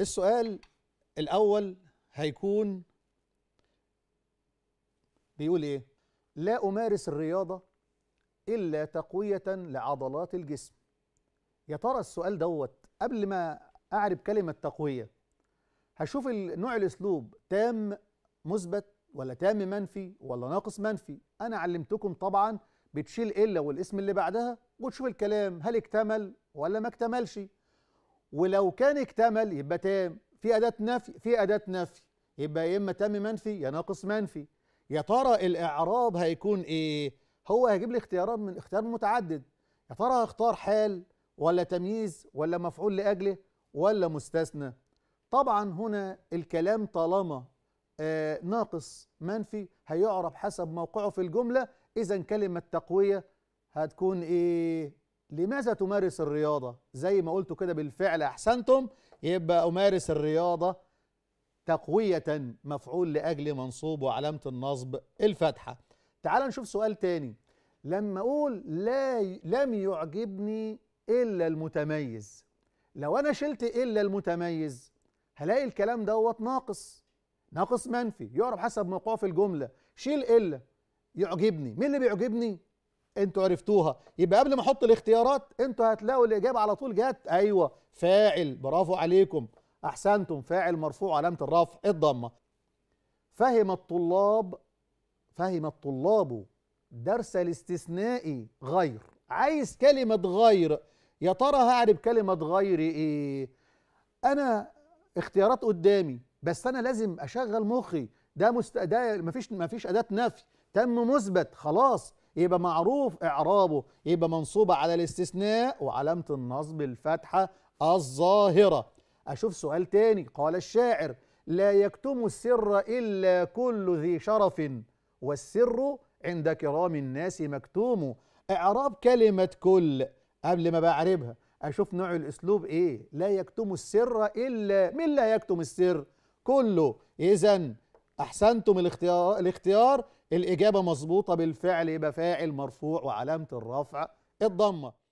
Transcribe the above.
السؤال الأول هيكون بيقول إيه؟ لا أمارس الرياضة إلا تقوية لعضلات الجسم يا ترى السؤال دوت قبل ما أعرب كلمة تقوية هشوف نوع الأسلوب تام مثبت ولا تام منفي ولا ناقص منفي أنا علمتكم طبعا بتشيل إلا والاسم اللي بعدها وتشوف الكلام هل اكتمل ولا ما اكتملش ولو كان اكتمل يبقى تام في أداة نفي في أداة نفي يبقى يا إما تام منفي يا ناقص منفي يا ترى الإعراب هيكون إيه؟ هو هيجيب لي اختيارات من اختيار متعدد يا ترى هختار حال ولا تمييز ولا مفعول لأجله ولا مستثنى طبعا هنا الكلام طالما آه ناقص منفي هيعرب حسب موقعه في الجملة إذا كلمة تقوية هتكون إيه لماذا تمارس الرياضة زي ما قلتوا كده بالفعل أحسنتم يبقى أمارس الرياضة تقوية مفعول لأجل منصوب وعلامة النصب الفتحة تعال نشوف سؤال تاني لما أقول لا لم يعجبني إلا المتميز لو أنا شلت إلا المتميز هلاقي الكلام دوت ناقص ناقص منفي يعرف حسب موقعه في الجملة شيل إلا يعجبني مين اللي بيعجبني انتوا عرفتوها يبقى قبل ما احط الاختيارات انتوا هتلاقوا الاجابه على طول جت ايوه فاعل برافو عليكم احسنتم فاعل مرفوع علامه الرفع الضمه فهم الطلاب فهم الطلاب درس الاستثناء غير عايز كلمه غير يا ترى هعرف كلمه غير ايه انا اختيارات قدامي بس انا لازم اشغل مخي ده مست... ده مفيش مفيش اداه نفي تم مثبت خلاص يبقى معروف إعرابه يبقى منصوبة على الاستثناء وعلامة النصب الفتحة الظاهرة أشوف سؤال تاني قال الشاعر لا يكتم السر إلا كل ذي شرف والسر عند كرام الناس مكتوم إعراب كلمة كل قبل ما بعربها أشوف نوع الأسلوب إيه لا يكتم السر إلا من لا يكتم السر كله إذا أحسنتم الاختيار, الاختيار الإجابة مظبوطة بالفعل يبقى فاعل مرفوع وعلامة الرفع الضمة